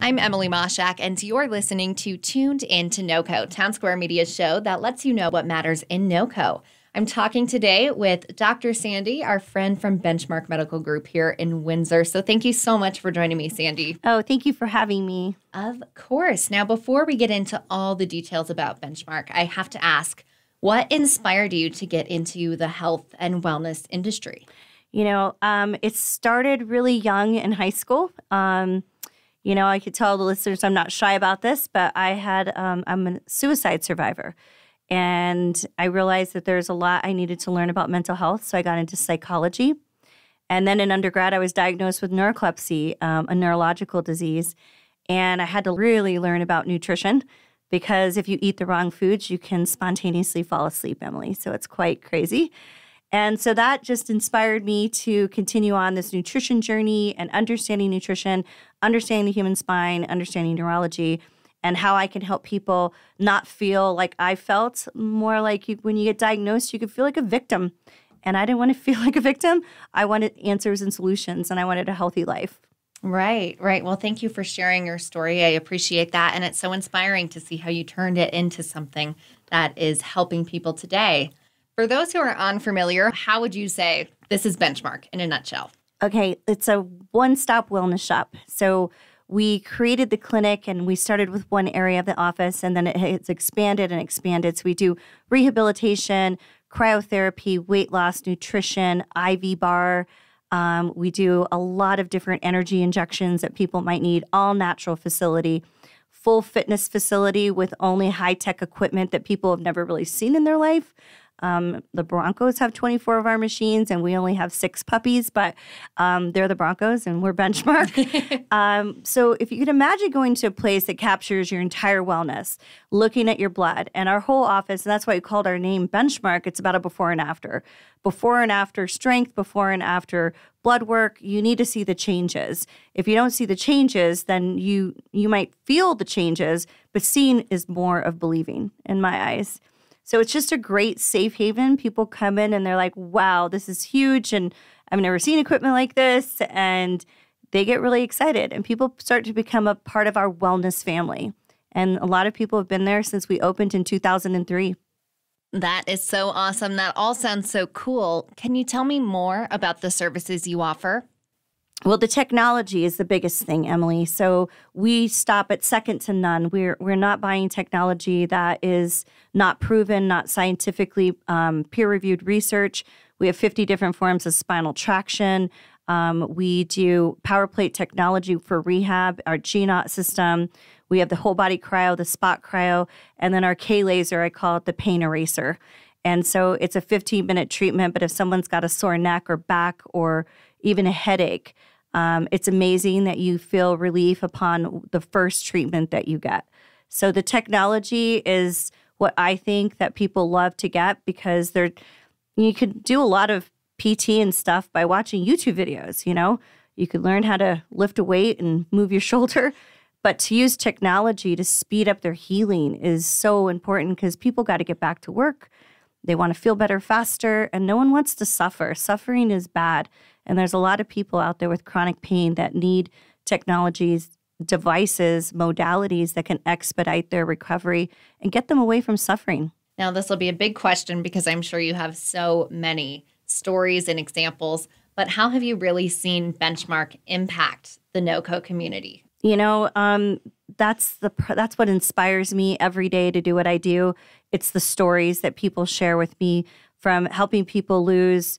I'm Emily Moshak, and you're listening to Tuned In to NOCO, Town Square Media's show that lets you know what matters in NOCO. I'm talking today with Dr. Sandy, our friend from Benchmark Medical Group here in Windsor. So thank you so much for joining me, Sandy. Oh, thank you for having me. Of course. Now, before we get into all the details about Benchmark, I have to ask what inspired you to get into the health and wellness industry? You know, um, it started really young in high school. Um, you know, I could tell the listeners I'm not shy about this, but I had, um, I'm a suicide survivor. And I realized that there's a lot I needed to learn about mental health. So I got into psychology. And then in undergrad, I was diagnosed with neuroclepsy um, a neurological disease. And I had to really learn about nutrition because if you eat the wrong foods, you can spontaneously fall asleep, Emily. So it's quite crazy. And so that just inspired me to continue on this nutrition journey and understanding nutrition, understanding the human spine, understanding neurology, and how I can help people not feel like I felt more like you, when you get diagnosed, you could feel like a victim. And I didn't want to feel like a victim. I wanted answers and solutions, and I wanted a healthy life. Right, right. Well, thank you for sharing your story. I appreciate that. And it's so inspiring to see how you turned it into something that is helping people today. For those who are unfamiliar, how would you say this is Benchmark in a nutshell? Okay, it's a one stop wellness shop. So we created the clinic and we started with one area of the office and then it has expanded and expanded. So we do rehabilitation, cryotherapy, weight loss, nutrition, IV bar. Um, we do a lot of different energy injections that people might need, all natural facility, full fitness facility with only high tech equipment that people have never really seen in their life. Um, the Broncos have 24 of our machines, and we only have six puppies, but um, they're the Broncos, and we're benchmark. um, so, if you could imagine going to a place that captures your entire wellness, looking at your blood, and our whole office, and that's why we called our name Benchmark, it's about a before and after. Before and after strength, before and after blood work, you need to see the changes. If you don't see the changes, then you you might feel the changes, but seeing is more of believing in my eyes. So it's just a great safe haven. People come in and they're like, wow, this is huge. And I've never seen equipment like this. And they get really excited and people start to become a part of our wellness family. And a lot of people have been there since we opened in 2003. That is so awesome. That all sounds so cool. Can you tell me more about the services you offer? Well, the technology is the biggest thing, Emily. So we stop at second to none. We're we're not buying technology that is not proven, not scientifically um, peer reviewed research. We have fifty different forms of spinal traction. Um, we do power plate technology for rehab. Our GNOT system. We have the whole body cryo, the spot cryo, and then our K laser. I call it the pain eraser. And so it's a 15 minute treatment, but if someone's got a sore neck or back or even a headache, um, it's amazing that you feel relief upon the first treatment that you get. So the technology is what I think that people love to get because they're you could do a lot of PT and stuff by watching YouTube videos, you know. You could learn how to lift a weight and move your shoulder, but to use technology to speed up their healing is so important cuz people got to get back to work. They want to feel better faster, and no one wants to suffer. Suffering is bad. And there's a lot of people out there with chronic pain that need technologies, devices, modalities that can expedite their recovery and get them away from suffering. Now, this will be a big question because I'm sure you have so many stories and examples, but how have you really seen Benchmark impact the NoCo community? You know, um, that's the that's what inspires me every day to do what I do. It's the stories that people share with me from helping people lose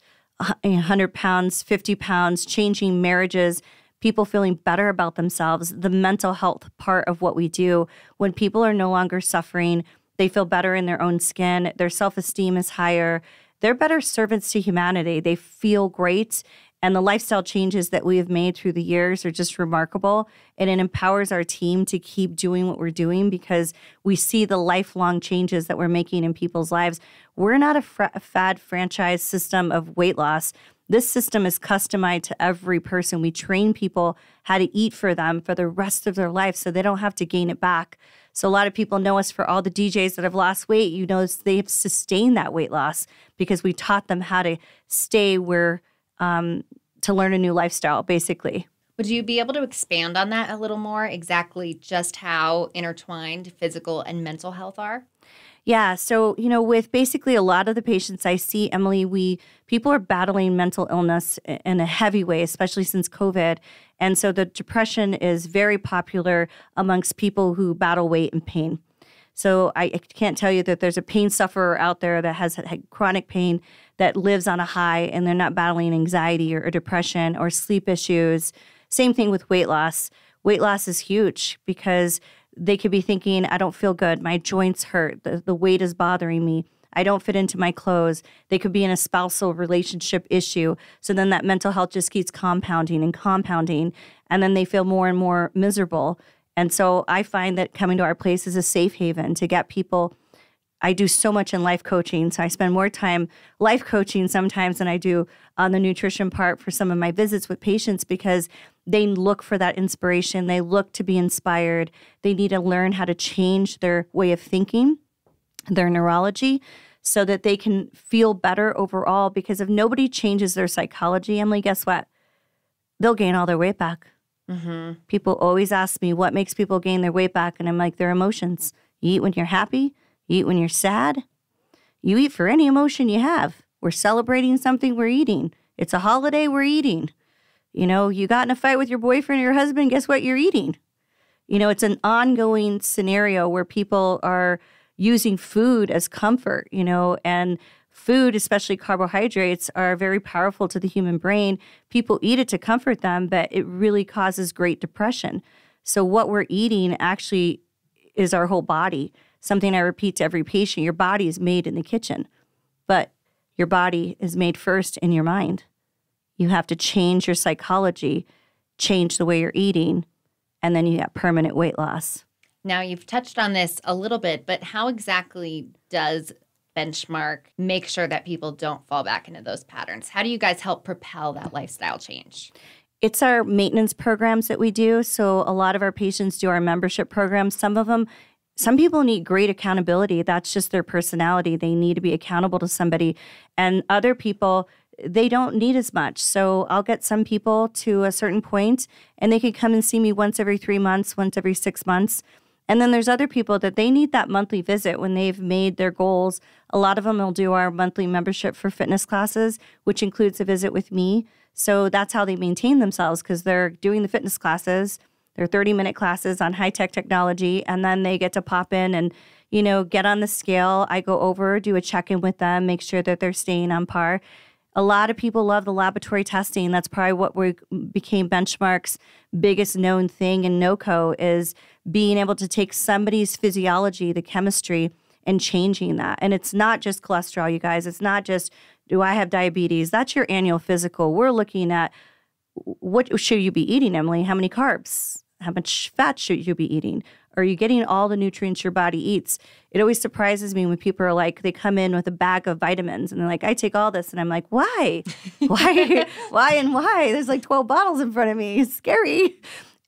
100 pounds, 50 pounds, changing marriages, people feeling better about themselves, the mental health part of what we do. When people are no longer suffering, they feel better in their own skin, their self esteem is higher, they're better servants to humanity. They feel great and the lifestyle changes that we have made through the years are just remarkable and it empowers our team to keep doing what we're doing because we see the lifelong changes that we're making in people's lives we're not a, fr- a fad franchise system of weight loss this system is customized to every person we train people how to eat for them for the rest of their life so they don't have to gain it back so a lot of people know us for all the DJs that have lost weight you know they've sustained that weight loss because we taught them how to stay where um, to learn a new lifestyle, basically. Would you be able to expand on that a little more? Exactly just how intertwined physical and mental health are? Yeah, so you know, with basically a lot of the patients I see, Emily, we people are battling mental illness in a heavy way, especially since COVID. And so the depression is very popular amongst people who battle weight and pain. So I, I can't tell you that there's a pain sufferer out there that has had chronic pain that lives on a high and they're not battling anxiety or, or depression or sleep issues. Same thing with weight loss. Weight loss is huge because they could be thinking, I don't feel good. My joints hurt. The, the weight is bothering me. I don't fit into my clothes. They could be in a spousal relationship issue. So then that mental health just keeps compounding and compounding. And then they feel more and more miserable. And so I find that coming to our place is a safe haven to get people. I do so much in life coaching. So I spend more time life coaching sometimes than I do on the nutrition part for some of my visits with patients because they look for that inspiration. They look to be inspired. They need to learn how to change their way of thinking, their neurology, so that they can feel better overall. Because if nobody changes their psychology, Emily, guess what? They'll gain all their weight back. Mm-hmm. People always ask me what makes people gain their weight back, and I'm like, their emotions. You eat when you're happy, you eat when you're sad, you eat for any emotion you have. We're celebrating something, we're eating. It's a holiday, we're eating. You know, you got in a fight with your boyfriend or your husband, guess what? You're eating. You know, it's an ongoing scenario where people are using food as comfort, you know, and food, especially carbohydrates, are very powerful to the human brain. People eat it to comfort them, but it really causes great depression. So, what we're eating actually is our whole body. Something I repeat to every patient your body is made in the kitchen, but your body is made first in your mind. You have to change your psychology, change the way you're eating, and then you get permanent weight loss. Now, you've touched on this a little bit, but how exactly does benchmark, make sure that people don't fall back into those patterns? How do you guys help propel that lifestyle change? It's our maintenance programs that we do. So a lot of our patients do our membership programs. Some of them some people need great accountability. That's just their personality. They need to be accountable to somebody. And other people, they don't need as much. So I'll get some people to a certain point and they can come and see me once every three months, once every six months. And then there's other people that they need that monthly visit when they've made their goals. A lot of them will do our monthly membership for fitness classes, which includes a visit with me. So that's how they maintain themselves because they're doing the fitness classes, their 30 minute classes on high tech technology, and then they get to pop in and you know, get on the scale. I go over, do a check in with them, make sure that they're staying on par. A lot of people love the laboratory testing. That's probably what we became Benchmark's biggest known thing in NOCO is being able to take somebody's physiology, the chemistry, and changing that. And it's not just cholesterol, you guys. It's not just, do I have diabetes? That's your annual physical. We're looking at what should you be eating, Emily? How many carbs? How much fat should you be eating? Are you getting all the nutrients your body eats? It always surprises me when people are like, they come in with a bag of vitamins and they're like, I take all this. And I'm like, why? Why? why and why? There's like 12 bottles in front of me. It's scary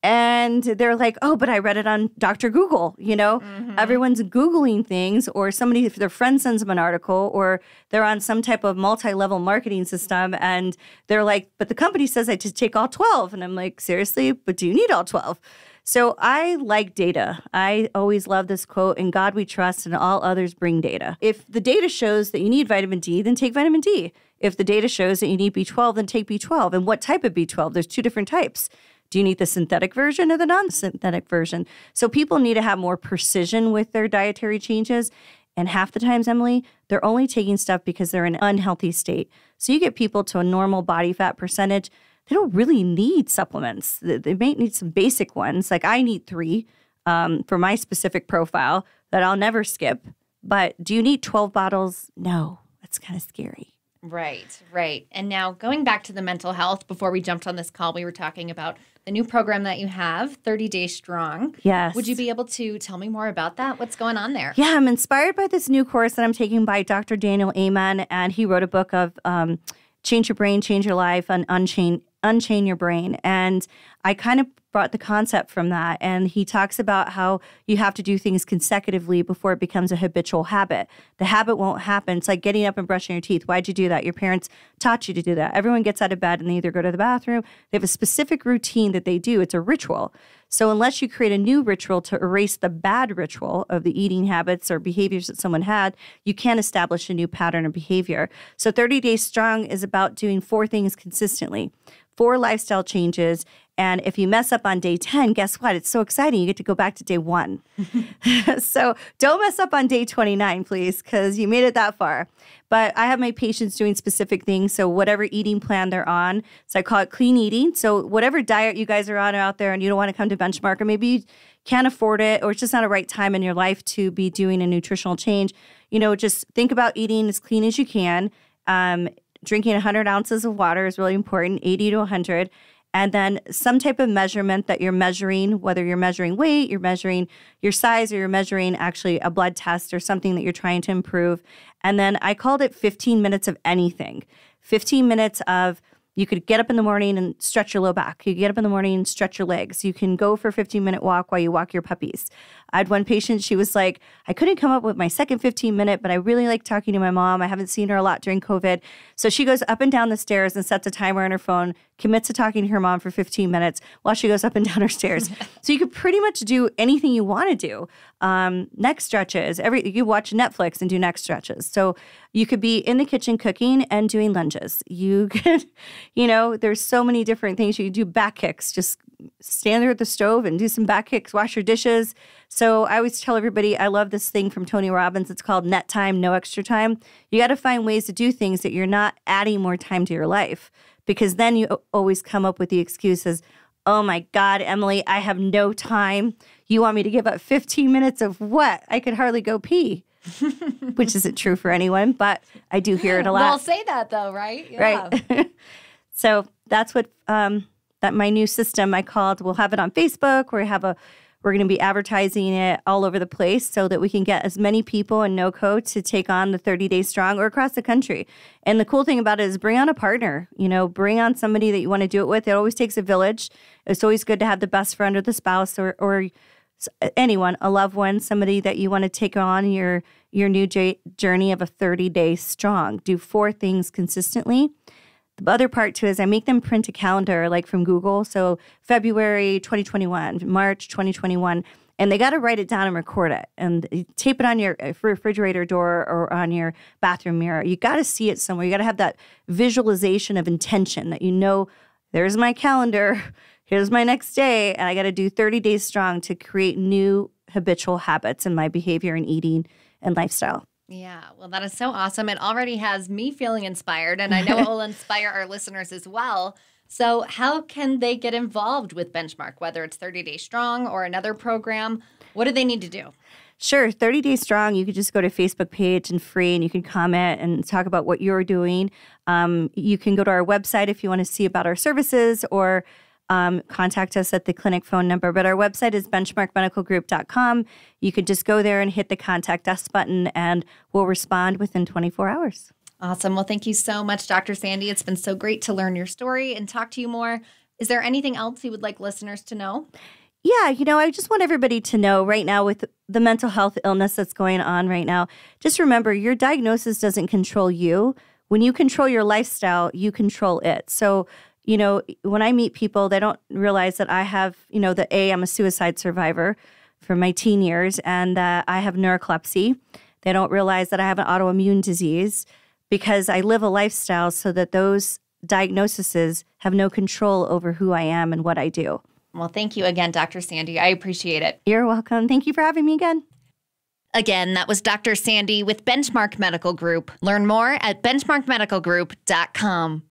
and they're like, oh, but I read it on Dr. Google. You know, mm-hmm. everyone's Googling things, or somebody, if their friend sends them an article, or they're on some type of multi level marketing system, and they're like, but the company says I just take all 12. And I'm like, seriously, but do you need all 12? So I like data. I always love this quote in God we trust and all others bring data. If the data shows that you need vitamin D, then take vitamin D. If the data shows that you need B12, then take B12. And what type of B12? There's two different types. Do you need the synthetic version or the non synthetic version? So people need to have more precision with their dietary changes. And half the times, Emily, they're only taking stuff because they're in an unhealthy state. So you get people to a normal body fat percentage. They don't really need supplements. They may need some basic ones. Like I need three um, for my specific profile that I'll never skip. But do you need 12 bottles? No, that's kind of scary. Right, right. And now going back to the mental health, before we jumped on this call, we were talking about the new program that you have, 30 Day Strong. Yes. Would you be able to tell me more about that? What's going on there? Yeah, I'm inspired by this new course that I'm taking by Dr. Daniel Amen, and he wrote a book of um, Change Your Brain, Change Your Life, and Unchain unchain your brain. And I kind of brought the concept from that. And he talks about how you have to do things consecutively before it becomes a habitual habit. The habit won't happen. It's like getting up and brushing your teeth. Why'd you do that? Your parents taught you to do that. Everyone gets out of bed and they either go to the bathroom, they have a specific routine that they do, it's a ritual. So, unless you create a new ritual to erase the bad ritual of the eating habits or behaviors that someone had, you can't establish a new pattern or behavior. So, 30 Days Strong is about doing four things consistently four lifestyle changes. And if you mess up on day 10, guess what? It's so exciting. You get to go back to day one. so don't mess up on day 29, please, because you made it that far. But I have my patients doing specific things. So, whatever eating plan they're on, so I call it clean eating. So, whatever diet you guys are on out there and you don't want to come to benchmark, or maybe you can't afford it, or it's just not a right time in your life to be doing a nutritional change, you know, just think about eating as clean as you can. Um, drinking 100 ounces of water is really important, 80 to 100. And then some type of measurement that you're measuring, whether you're measuring weight, you're measuring your size, or you're measuring actually a blood test or something that you're trying to improve. And then I called it 15 minutes of anything 15 minutes of you could get up in the morning and stretch your low back. You get up in the morning and stretch your legs. You can go for a 15 minute walk while you walk your puppies. I had one patient, she was like, I couldn't come up with my second 15 minute, but I really like talking to my mom. I haven't seen her a lot during COVID. So she goes up and down the stairs and sets a timer on her phone, commits to talking to her mom for 15 minutes while she goes up and down her stairs. so you could pretty much do anything you want to do. Um, neck stretches, every you watch Netflix and do neck stretches. So you could be in the kitchen cooking and doing lunges. You could, you know, there's so many different things you do back kicks, just stand there at the stove and do some back kicks, wash your dishes. So I always tell everybody I love this thing from Tony Robbins. It's called net time, no extra time. You got to find ways to do things that you're not adding more time to your life because then you always come up with the excuses. Oh my God, Emily, I have no time. You want me to give up 15 minutes of what? I could hardly go pee. which isn't true for anyone, but I do hear it a lot. They'll say that though, right? Yeah. Right. so that's what um, that my new system I called, we'll have it on Facebook. We have a we're going to be advertising it all over the place so that we can get as many people in no code to take on the 30 day strong or across the country. And the cool thing about it is bring on a partner, you know, bring on somebody that you want to do it with. It always takes a village. It's always good to have the best friend or the spouse or, or anyone, a loved one, somebody that you want to take on your your new j- journey of a 30 day strong. Do four things consistently the other part too is I make them print a calendar like from Google. So February 2021, March 2021 and they got to write it down and record it and tape it on your uh, refrigerator door or on your bathroom mirror. You got to see it somewhere. You got to have that visualization of intention that you know there's my calendar, here's my next day, and I got to do 30 days strong to create new habitual habits in my behavior and eating and lifestyle. Yeah, well, that is so awesome. It already has me feeling inspired, and I know it will inspire our listeners as well. So, how can they get involved with Benchmark, whether it's 30 Day Strong or another program? What do they need to do? Sure, 30 Days Strong, you could just go to Facebook page and free, and you can comment and talk about what you're doing. Um, you can go to our website if you want to see about our services or um, contact us at the clinic phone number. But our website is benchmarkmedicalgroup.com. You could just go there and hit the contact us button, and we'll respond within 24 hours. Awesome. Well, thank you so much, Dr. Sandy. It's been so great to learn your story and talk to you more. Is there anything else you would like listeners to know? Yeah, you know, I just want everybody to know right now with the mental health illness that's going on right now, just remember your diagnosis doesn't control you. When you control your lifestyle, you control it. So, you know, when I meet people, they don't realize that I have, you know, that A, I'm a suicide survivor from my teen years and that I have neurolepsy. They don't realize that I have an autoimmune disease because I live a lifestyle so that those diagnoses have no control over who I am and what I do. Well, thank you again, Dr. Sandy. I appreciate it. You're welcome. Thank you for having me again. Again, that was Dr. Sandy with Benchmark Medical Group. Learn more at benchmarkmedicalgroup.com.